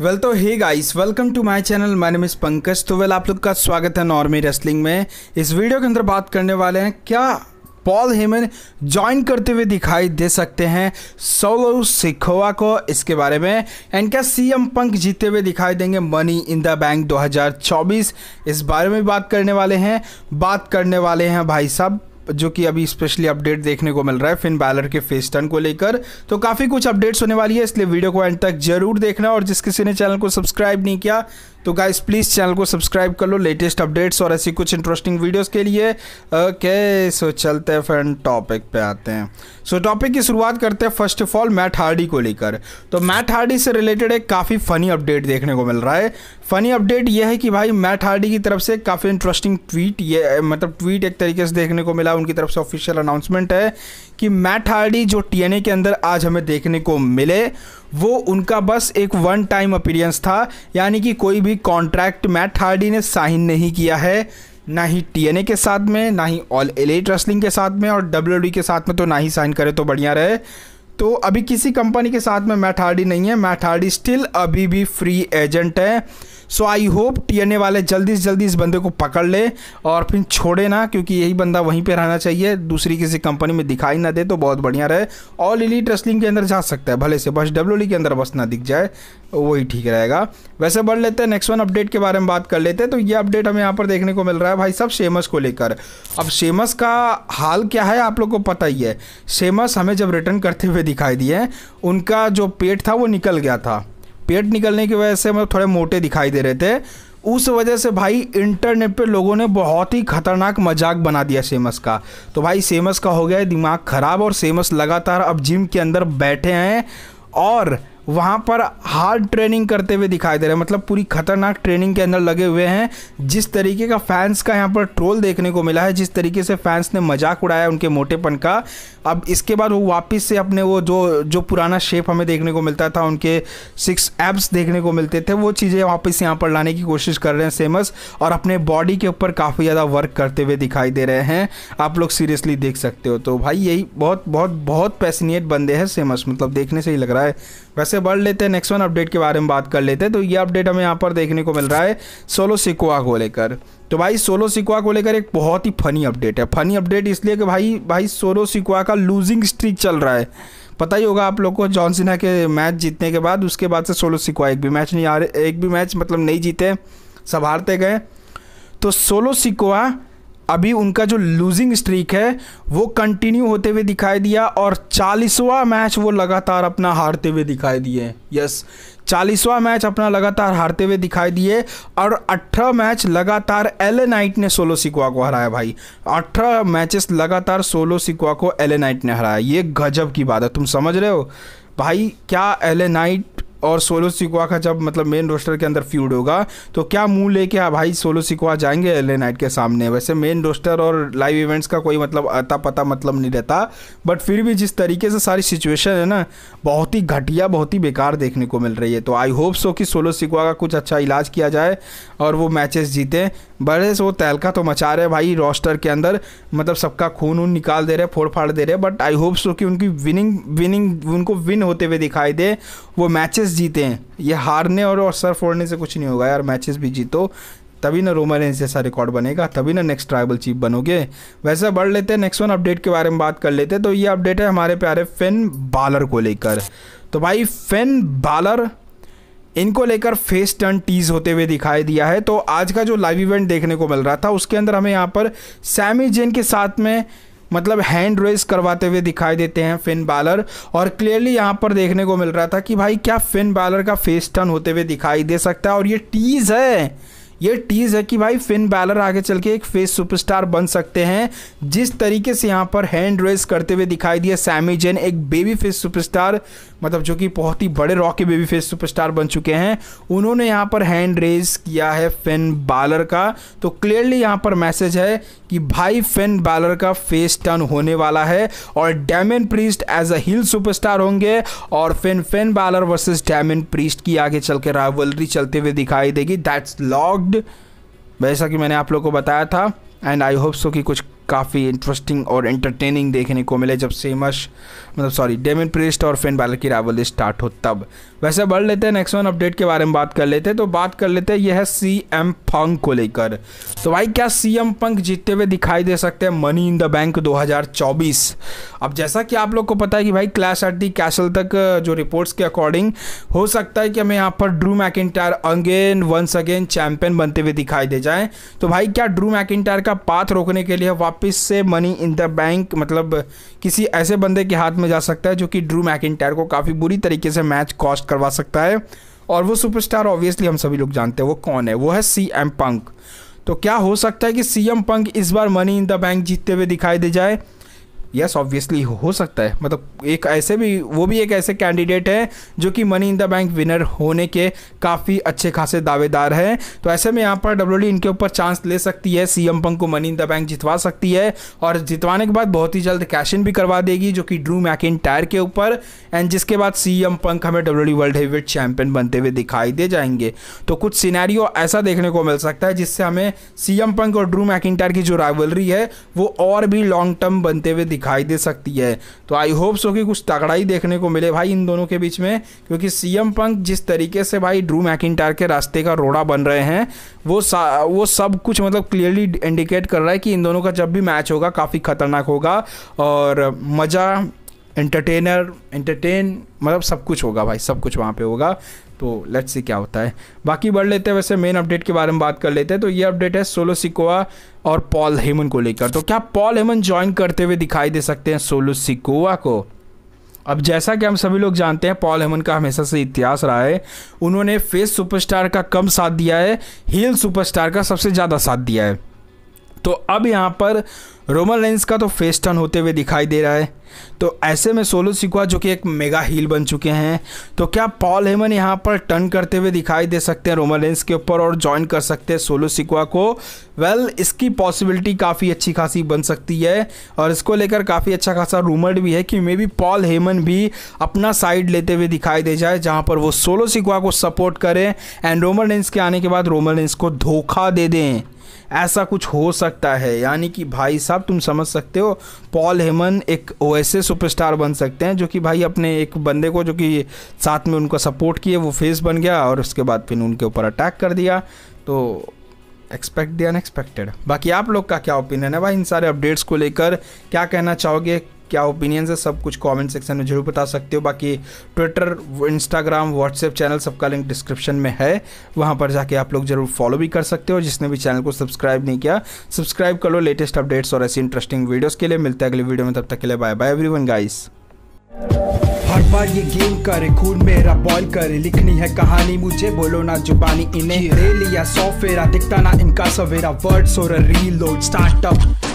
well तो hey guys welcome to my channel my name Pankaj तो well आप लोग का स्वागत है नॉर्मी रेसलिंग में इस वीडियो के अंदर बात करने वाले हैं क्या पॉल हेमन ज्वाइन करते हुए दिखाई दे सकते हैं सोलो सिखोवा को इसके बारे में एंड क्या सीएम पंक जीते हुए दिखाई देंगे मनी इन द बैंक 2024 इस बारे में बात करने वाले हैं बात करने वाले हैं भाई साहब जो कि अभी स्पेशली अपडेट देखने को मिल रहा है फिन बैलर के फेस टर्न को लेकर तो काफ़ी कुछ अपडेट्स होने वाली है इसलिए वीडियो को एंड तक जरूर देखना और जिस किसी ने चैनल को सब्सक्राइब नहीं किया तो गाइस प्लीज़ चैनल को सब्सक्राइब कर लो लेटेस्ट अपडेट्स और ऐसी कुछ इंटरेस्टिंग वीडियोस के लिए ओके सो चलते हैं फ्रेंड टॉपिक पे आते हैं सो टॉपिक की शुरुआत करते हैं first of all Matt Hardy को लेकर तो मैट हार्डी से रिलेटेड एक काफ़ी फ़नी अपडेट देखने को मिल रहा है फ़नी अपडेट यह है कि भाई मैट हार्डी की तरफ से काफ़ी इंटरेस्टिंग ट्वीट ये मतलब ट्वीट एक तरीके से देखने को मिला है उनकी तरफ से ऑफिशियल अनाउंसमेंट है कि मैट हार्डी जो टीएनए के अंदर आज हमें देखने को मिले वो उनका बस एक वन टाइम अपीरियंस था यानी कि कोई भी कॉन्ट्रैक्ट मैट हार्डी ने साइन नहीं किया है ना ही टी के साथ में ना ही ऑल एलेट रेसलिंग के साथ में और डब्ल्यू e के साथ में तो ना ही साइन करे तो बढ़िया रहे तो अभी किसी कंपनी के साथ में मैट हार्डी नहीं है मैट हार्डी स्टिल अभी भी फ्री एजेंट है सो आई होप टीएनए वाले जल्दी से जल्दी इस बंदे को पकड़ ले और फिर छोड़े ना क्योंकि यही बंदा वहीं पे रहना चाहिए दूसरी किसी कंपनी में दिखाई ना दे तो बहुत बढ़िया रहे ऑल इलीट रेसलिंग के अंदर जा सकता है भले से बस डब्ल्यू e के अंदर बस ना दिख जाए तो वही ठीक रहेगा वैसे बढ़ लेते हैं नेक्स्ट वन अपडेट के बारे में बात कर लेते हैं तो ये अपडेट हमें यहाँ पर देखने को मिल रहा है भाई सब शेमस को लेकर अब शेमस का हाल क्या है आप लोग को पता ही है शेमस हमें जब रिटर्न करते हुए दिखाई दिए उनका जो पेट था वो निकल गया था पेट निकलने की वजह से मतलब थोड़े मोटे दिखाई दे रहे थे उस वजह से भाई इंटरनेट पे लोगों ने बहुत ही खतरनाक मजाक बना दिया सेमस का तो भाई सेमस का हो गया दिमाग ख़राब और सेमस लगातार अब जिम के अंदर बैठे हैं और वहाँ पर हार्ड ट्रेनिंग करते हुए दिखाई दे रहे हैं मतलब पूरी खतरनाक ट्रेनिंग के अंदर लगे हुए हैं जिस तरीके का फैंस का यहाँ पर ट्रोल देखने को मिला है जिस तरीके से फैंस ने मजाक उड़ाया उनके मोटेपन का अब इसके बाद वो वापस से अपने वो जो जो पुराना शेप हमें देखने को मिलता था उनके सिक्स एब्स देखने को मिलते थे वो चीज़ें वापस यहाँ पर लाने की कोशिश कर रहे हैं सेमस और अपने बॉडी के ऊपर काफ़ी ज़्यादा वर्क करते हुए दिखाई दे रहे हैं आप लोग सीरियसली देख सकते हो तो भाई यही बहुत बहुत बहुत पैसनेट बंदे हैं सेमस मतलब देखने से ही लग रहा है वैसे बढ़ लेते हैं नेक्स्ट वन अपडेट के बारे में बात कर लेते हैं तो ये अपडेट हमें यहाँ पर देखने को मिल रहा है सोलो सिक्वा को लेकर तो भाई सोलो सिक्वा को लेकर एक बहुत ही फनी अपडेट है फनी अपडेट इसलिए कि भाई भाई सोलो सिक्वा का लूजिंग स्ट्रिक चल रहा है पता ही होगा आप लोग को जॉन सिन्हा के मैच जीतने के बाद उसके बाद से सोलो सिक्वा एक भी मैच नहीं आ रहे एक भी मैच मतलब नहीं जीते सब गए तो सोलो सिक्वा अभी उनका जो लूजिंग स्ट्रीक है वो कंटिन्यू होते हुए दिखाई दिया और चालीसवा मैच वो लगातार अपना हारते हुए दिखाई दिए यस चालीसवा मैच अपना लगातार हारते हुए दिखाई दिए और अठारह मैच लगातार एल नाइट ने सोलो सिक्वा को हराया भाई अठारह मैचेस लगातार सोलो सिक्वा को एल नाइट ने हराया ये गजब की बात है तुम समझ रहे हो भाई क्या एल नाइट और सोलो सिक्वा का जब मतलब मेन रोस्टर के अंदर फ्यूड होगा तो क्या मुंह लेके आ हाँ भाई सोलो सिक्वा जाएंगे एल नाइट के सामने वैसे मेन रोस्टर और लाइव इवेंट्स का कोई मतलब अता पता मतलब नहीं रहता बट फिर भी जिस तरीके से सारी सिचुएशन है ना बहुत ही घटिया बहुत ही बेकार देखने को मिल रही है तो आई होप सो कि सोलो सिक्वा का कुछ अच्छा इलाज किया जाए और वो मैचेस जीते बड़े से वो तहलका तो मचा रहे भाई रोस्टर के अंदर मतलब सबका खून ऊन निकाल दे रहे फोड़ फाड़ दे रहे बट आई होप सो कि उनकी विनिंग विनिंग उनको विन होते हुए दिखाई दे वो मैचेस मैचेस जीते हैं ये हारने और, और सर फोड़ने से कुछ नहीं होगा यार मैचेस भी जीतो तभी ना रोमन रेंस जैसा रिकॉर्ड बनेगा तभी ना नेक्स्ट ट्राइबल चीफ बनोगे वैसे बढ़ लेते हैं नेक्स्ट वन अपडेट के बारे में बात कर लेते हैं तो ये अपडेट है हमारे प्यारे फिन बालर को लेकर तो भाई फिन बालर इनको लेकर फेस टर्न टीज होते हुए दिखाई दिया है तो आज का जो लाइव इवेंट देखने को मिल रहा था उसके अंदर हमें यहाँ पर सैमी जेन के साथ में मतलब हैंड रेस करवाते हुए दिखाई देते हैं फिन बॉलर और क्लियरली यहाँ पर देखने को मिल रहा था कि भाई क्या फिन बालर का फेस टर्न होते हुए दिखाई दे सकता है और ये टीज़ है ये टीज़ है कि भाई फिन बैलर आगे चल के एक फेस सुपरस्टार बन सकते हैं जिस तरीके से यहाँ पर हैंड रेस करते हुए दिखाई दिया सैमी जेन एक बेबी फेस सुपरस्टार मतलब जो कि बहुत ही बड़े रॉ के बेबी फेस सुपरस्टार बन चुके हैं उन्होंने यहाँ पर हैंड रेस किया है फिन बैलर का तो क्लियरली यहाँ पर मैसेज है कि भाई फिन बैलर का फेस टर्न होने वाला है और Damian Priest as a heel superstar होंगे और Finn Finn Balor versus Damian Priest की आगे चल के रावलरी चलते हुए दिखाई देगी दैट्स लॉग वैसा कि मैंने आप लोग को बताया था एंड आई होप सो कि कुछ काफ़ी इंटरेस्टिंग और एंटरटेनिंग देखने को मिले जब सेमस मतलब सॉरी डेमिन प्रिस्ट और फिन बैलर की रावल स्टार्ट हो तब वैसे बढ़ लेते हैं नेक्स्ट वन अपडेट के बारे में बात कर लेते हैं तो बात कर लेते हैं यह है सी एम पंक को लेकर तो भाई क्या सी एम पंक जीतते हुए दिखाई दे सकते हैं मनी इन द बैंक 2024 अब जैसा कि आप लोग को पता है कि भाई क्लैश एट दी कैसल तक जो रिपोर्ट्स के अकॉर्डिंग हो सकता है कि हमें यहाँ पर Drew McIntyre again once again champion बनते हुए दिखाई दे जाए तो भाई क्या ड्रू मैकिटायर का पाथ रोकने के लिए वापस वापस से मनी इन द बैंक मतलब किसी ऐसे बंदे के हाथ में जा सकता है जो कि ड्रू मैक को काफ़ी बुरी तरीके से मैच कॉस्ट करवा सकता है और वो सुपरस्टार ऑब्वियसली हम सभी लोग जानते हैं वो कौन है वो है सी एम पंक तो क्या हो सकता है कि सी एम पंक इस बार मनी इन द बैंक जीतते हुए दिखाई दे जाए यस ऑब्वियसली हो सकता है मतलब एक ऐसे भी वो भी एक ऐसे कैंडिडेट है जो कि money in the bank winner होने के काफ़ी अच्छे खासे दावेदार हैं तो ऐसे में यहाँ पर डब्ल्यू इनके ऊपर चांस ले सकती है सी एम पंक को मनी इन द बैंक जितवा सकती है और जितवाने के बाद बहुत ही जल्द कैश इन भी करवा देगी जो कि ड्रू इन टायर के ऊपर एंड जिसके बाद सी एम पंक हमें डब्ल्यू वर्ल्ड हेवीवेट चैंपियन बनते हुए दिखाई दे जाएंगे तो कुछ सिनेरियो ऐसा देखने को मिल सकता है जिससे हमें सी एम पंक और ड्रू टायर की जो राइवलरी है वो और भी लॉन्ग टर्म बनते हुए दिखाई दिखाई दे सकती है तो आई होप सो कि कुछ तगड़ाई देखने को मिले भाई इन दोनों के बीच में क्योंकि सीएम पंक जिस तरीके से भाई ड्रू मैकिनटार के रास्ते का रोड़ा बन रहे हैं वो वो सब कुछ मतलब क्लियरली इंडिकेट कर रहा है कि इन दोनों का जब भी मैच होगा काफ़ी ख़तरनाक होगा और मज़ा एंटरटेनर एंटरटेन मतलब सब कुछ होगा भाई सब कुछ वहाँ पे होगा तो लेट्स सी क्या होता है बाकी बढ़ लेते हैं वैसे मेन अपडेट के बारे में बात कर लेते हैं तो ये अपडेट है सोलो सिकोवा और पॉल हेमन को लेकर तो क्या पॉल हेमन ज्वाइन करते हुए दिखाई दे सकते हैं सोलो सिकोवा को अब जैसा कि हम सभी लोग जानते हैं पॉल हेमन का हमेशा से इतिहास रहा है उन्होंने फेस सुपरस्टार का कम साथ दिया है हील सुपरस्टार का सबसे ज़्यादा साथ दिया है तो अब यहाँ पर रोमन रेंस का तो फेस टर्न होते हुए दिखाई दे रहा है तो ऐसे में सोलो सिक्वा जो कि एक मेगा हील बन चुके हैं तो क्या पॉल हेमन यहाँ पर टर्न करते हुए दिखाई दे सकते हैं रोमन रेंस के ऊपर और ज्वाइन कर सकते हैं सोलो सिक्वा को वेल well, इसकी पॉसिबिलिटी काफ़ी अच्छी खासी बन सकती है और इसको लेकर काफ़ी अच्छा खासा रूमर्ड भी है कि मे बी पॉल हेमन भी अपना साइड लेते हुए दिखाई दे जाए जहाँ पर वो सोलो सिक्वा को सपोर्ट करें एंड रोमन रेंस के आने के बाद रोमन रेंस को धोखा दे दें ऐसा कुछ हो सकता है यानी कि भाई साहब तुम समझ सकते हो पॉल हेमन एक ओएसए सुपरस्टार बन सकते हैं जो कि भाई अपने एक बंदे को जो कि साथ में उनका सपोर्ट किए वो फेस बन गया और उसके बाद फिर उनके ऊपर अटैक कर दिया तो एक्सपेक्ट द अनएक्सपेक्टेड बाकी आप लोग का क्या ओपिनियन है भाई इन सारे अपडेट्स को लेकर क्या कहना चाहोगे क्या ओपिनियंस है सब कुछ कमेंट सेक्शन में जरूर बता सकते हो बाकी ट्विटर इंस्टाग्राम व्हाट्सएप चैनल सबका लिंक डिस्क्रिप्शन में है वहाँ पर जाके आप लोग जरूर फॉलो भी कर सकते हो जिसने भी चैनल को सब्सक्राइब नहीं किया सब्सक्राइब कर लो लेटेस्ट अपडेट्स और ऐसी इंटरेस्टिंग वीडियोज़ के लिए मिलते हैं अगले वीडियो में तब तक के लिए bye bye everyone guys हर बार ये गेम करे खून मेरा बॉल करे लिखनी है कहानी मुझे बोलो ना जुबानी इन्हें ले लिया सौ फेरा दिखता ना इनका सवेरा वर्ड्स और लोड स्टार्टअप